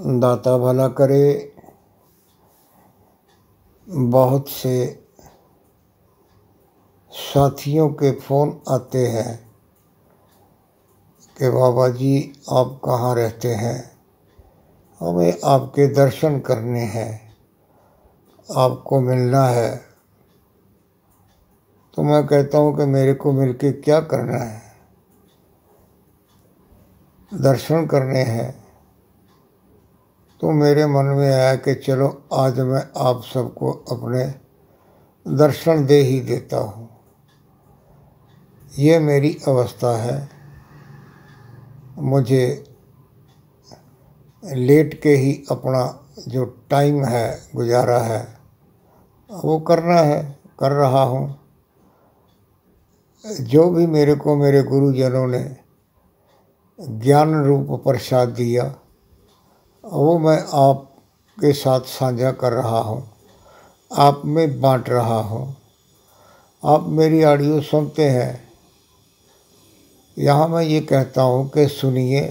दाता भला करे बहुत से साथियों के फ़ोन आते हैं कि बाबा जी आप कहाँ रहते हैं हमें आपके दर्शन करने हैं आपको मिलना है तो मैं कहता हूँ कि मेरे को मिलके क्या करना है दर्शन करने हैं तो मेरे मन में आया कि चलो आज मैं आप सबको अपने दर्शन दे ही देता हूँ ये मेरी अवस्था है मुझे लेट के ही अपना जो टाइम है गुजारा है वो करना है कर रहा हूँ जो भी मेरे को मेरे गुरुजनों ने ज्ञान रूप प्रसाद दिया वो मैं आपके साथ साझा कर रहा हूँ आप में बांट रहा हूँ आप मेरी ऑडियो सुनते हैं यहाँ मैं ये कहता हूँ कि सुनिए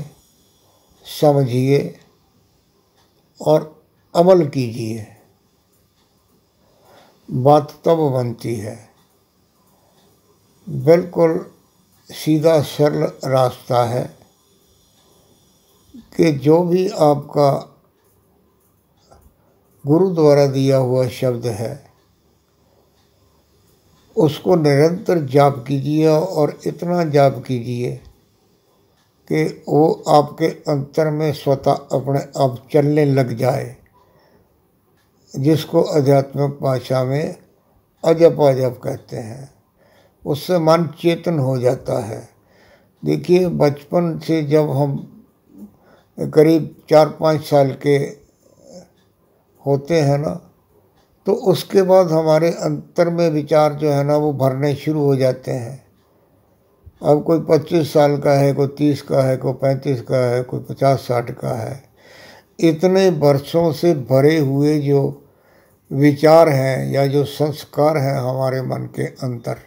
समझिए और अमल कीजिए बात तब बनती है बिल्कुल सीधा सरल रास्ता है कि जो भी आपका गुरु द्वारा दिया हुआ शब्द है उसको निरंतर जाप कीजिए और इतना जाप कीजिए कि वो आपके अंतर में स्वतः अपने आप चलने लग जाए जिसको आध्यात्मिक भाषा में अजब अजब कहते हैं उससे मन चेतन हो जाता है देखिए बचपन से जब हम करीब चार पाँच साल के होते हैं ना तो उसके बाद हमारे अंतर में विचार जो है ना वो भरने शुरू हो जाते हैं अब कोई पच्चीस साल का है कोई तीस का है कोई पैंतीस का है कोई पचास साठ का है इतने वर्षों से भरे हुए जो विचार हैं या जो संस्कार हैं हमारे मन के अंतर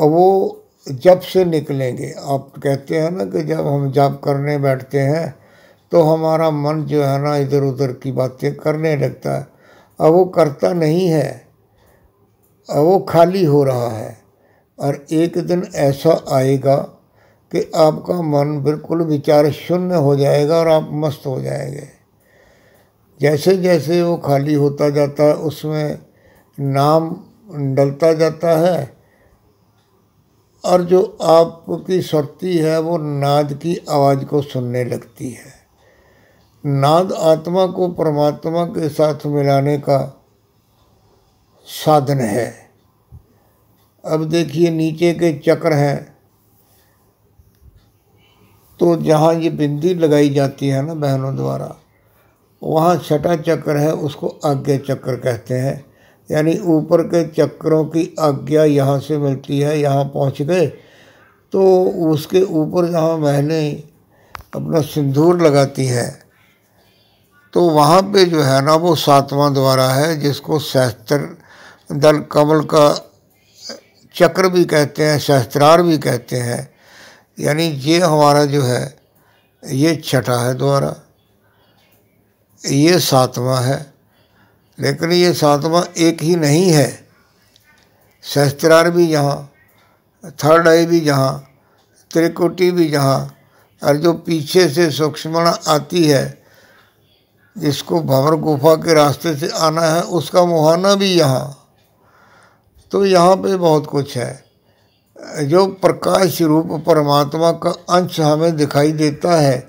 वो जब से निकलेंगे आप कहते हैं ना कि जब हम जाप करने बैठते हैं तो हमारा मन जो है ना इधर उधर की बातें करने लगता है अब वो करता नहीं है अब वो खाली हो रहा है और एक दिन ऐसा आएगा कि आपका मन बिल्कुल विचार शून्य हो जाएगा और आप मस्त हो जाएंगे जैसे जैसे वो खाली होता जाता है उसमें नाम डलता जाता है और जो आपकी सुरती है वो नाद की आवाज़ को सुनने लगती है नाद आत्मा को परमात्मा के साथ मिलाने का साधन है अब देखिए नीचे के चक्र हैं तो जहाँ ये बिंदी लगाई जाती है ना बहनों द्वारा वहाँ छठा चक्र है उसको आज्ञा चक्र कहते हैं यानी ऊपर के चक्रों की आज्ञा यहाँ से मिलती है यहाँ पहुँच गए तो उसके ऊपर जहाँ महने अपना सिंदूर लगाती है तो वहाँ पे जो है ना वो सातवां द्वारा है जिसको शस्त्र दल कमल का चक्र भी कहते हैं शस्त्रार भी कहते हैं यानी ये हमारा जो है ये छठा है द्वारा ये सातवां है लेकिन ये सातवां एक ही नहीं है सहस्त्रार भी यहाँ थर्ड आई भी यहाँ त्रिकुटी भी यहाँ और जो पीछे से सूक्ष्मणा आती है जिसको भंवर गुफा के रास्ते से आना है उसका मुहाना भी यहाँ तो यहाँ पे बहुत कुछ है जो प्रकाश रूप परमात्मा का अंश हमें दिखाई देता है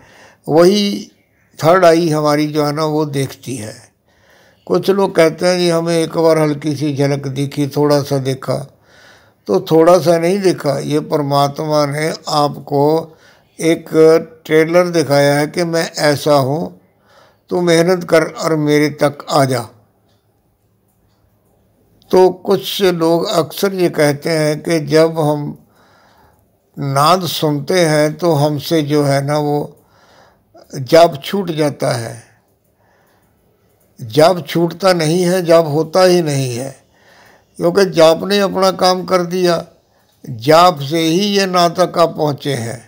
वही थर्ड आई हमारी जो है ना वो देखती है कुछ लोग कहते हैं जी हमें एक बार हल्की सी झलक दिखी थोड़ा सा देखा तो थोड़ा सा नहीं देखा ये परमात्मा ने आपको एक ट्रेलर दिखाया है कि मैं ऐसा हूँ तो मेहनत कर और मेरे तक आ जा तो कुछ लोग अक्सर ये कहते हैं कि जब हम नाद सुनते हैं तो हमसे जो है ना वो जाप छूट जाता है जब छूटता नहीं है जब होता ही नहीं है क्योंकि जाप ने अपना काम कर दिया जाप से ही ये नात आप पहुँचे हैं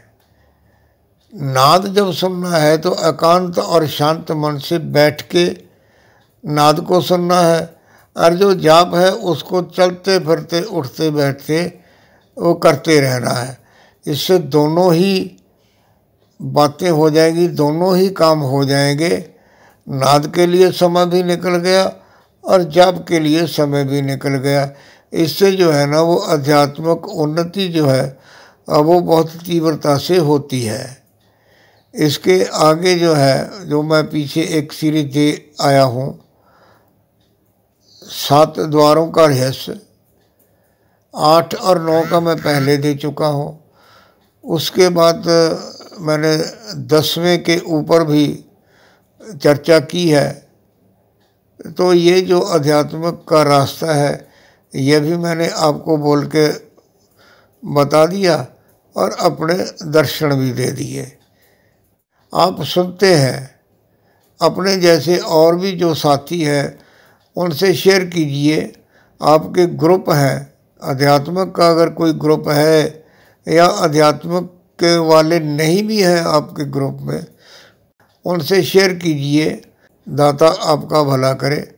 नाद जब सुनना है तो एकांत और शांत मन से बैठ के नाद को सुनना है और जो जाप है उसको चलते फिरते उठते बैठते वो करते रहना है इससे दोनों ही बातें हो जाएंगी दोनों ही काम हो जाएंगे नाद के लिए समय भी निकल गया और जाप के लिए समय भी निकल गया इससे जो है ना वो आध्यात्मिक उन्नति जो है वो बहुत तीव्रता से होती है इसके आगे जो है जो मैं पीछे एक सीरीज दे आया हूँ सात द्वारों का रहस्य आठ और नौ का मैं पहले दे चुका हूँ उसके बाद मैंने दसवें के ऊपर भी चर्चा की है तो ये जो अध्यात्मक का रास्ता है यह भी मैंने आपको बोल के बता दिया और अपने दर्शन भी दे दिए आप सुनते हैं अपने जैसे और भी जो साथी हैं उनसे शेयर कीजिए आपके ग्रुप हैं अध्यात्मक का अगर कोई ग्रुप है या अध्यात्मक के वाले नहीं भी हैं आपके ग्रुप में उनसे शेयर कीजिए दाता आपका भला करे